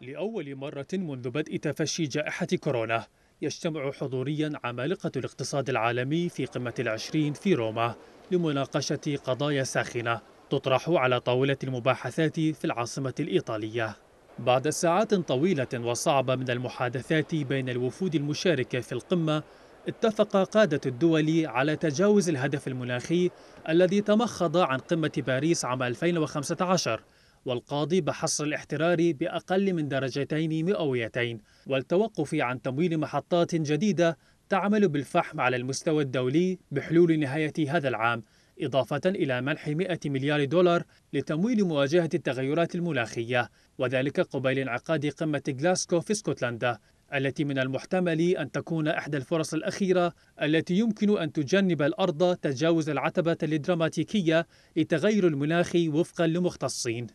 لأول مرة منذ بدء تفشي جائحة كورونا يجتمع حضوريا عمالقة الاقتصاد العالمي في قمة العشرين في روما لمناقشة قضايا ساخنة تطرح على طاولة المباحثات في العاصمة الإيطالية بعد ساعات طويلة وصعبة من المحادثات بين الوفود المشاركة في القمة اتفق قادة الدول على تجاوز الهدف المناخي الذي تمخض عن قمة باريس عام 2015 والقاضي بحصر الاحترار بأقل من درجتين مئويتين والتوقف عن تمويل محطات جديدة تعمل بالفحم على المستوى الدولي بحلول نهاية هذا العام إضافة إلى منح 100 مليار دولار لتمويل مواجهة التغيرات المناخية وذلك قبيل انعقاد قمة غلاسكو في اسكتلندا التي من المحتمل أن تكون إحدى الفرص الأخيرة التي يمكن أن تجنب الأرض تجاوز العتبة الدراماتيكية لتغير المناخ وفقا لمختصين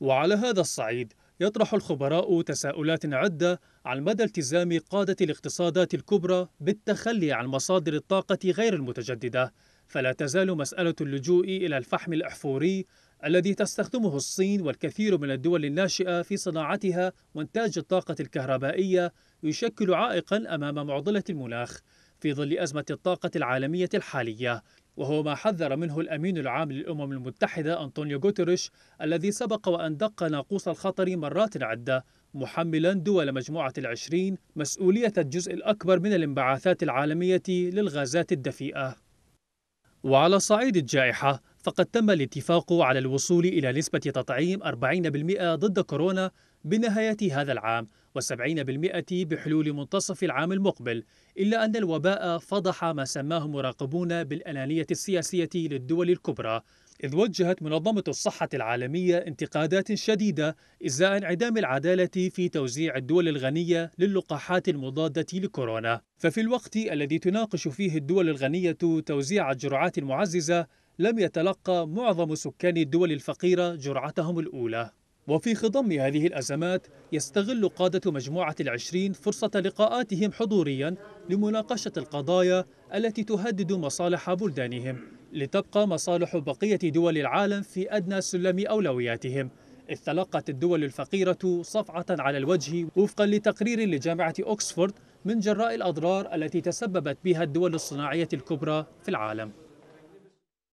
وعلى هذا الصعيد يطرح الخبراء تساؤلات عدة عن مدى التزام قادة الاقتصادات الكبرى بالتخلي عن مصادر الطاقة غير المتجددة فلا تزال مسألة اللجوء إلى الفحم الأحفوري الذي تستخدمه الصين والكثير من الدول الناشئة في صناعتها وإنتاج الطاقة الكهربائية يشكل عائقا أمام معضلة المناخ في ظل أزمة الطاقة العالمية الحالية وهو ما حذر منه الأمين العام للأمم المتحدة أنطونيو غوتيريش الذي سبق وأن دق ناقوس الخطر مرات عدة محملا دول مجموعة العشرين مسؤولية الجزء الأكبر من الانبعاثات العالمية للغازات الدفيئة وعلى صعيد الجائحة فقد تم الاتفاق على الوصول إلى نسبة تطعيم 40% ضد كورونا بنهاية هذا العام و70% بحلول منتصف العام المقبل إلا أن الوباء فضح ما سماه مراقبون بالأنانية السياسية للدول الكبرى إذ وجهت منظمة الصحة العالمية انتقادات شديدة إزاء انعدام العدالة في توزيع الدول الغنية للقاحات المضادة لكورونا ففي الوقت الذي تناقش فيه الدول الغنية توزيع الجرعات المعززة لم يتلقى معظم سكان الدول الفقيرة جرعتهم الأولى وفي خضم هذه الأزمات يستغل قادة مجموعة العشرين فرصة لقاءاتهم حضوريا لمناقشة القضايا التي تهدد مصالح بلدانهم لتبقى مصالح بقية دول العالم في أدنى سلم أولوياتهم إذ تلقت الدول الفقيرة صفعة على الوجه وفقا لتقرير لجامعة أوكسفورد من جراء الأضرار التي تسببت بها الدول الصناعية الكبرى في العالم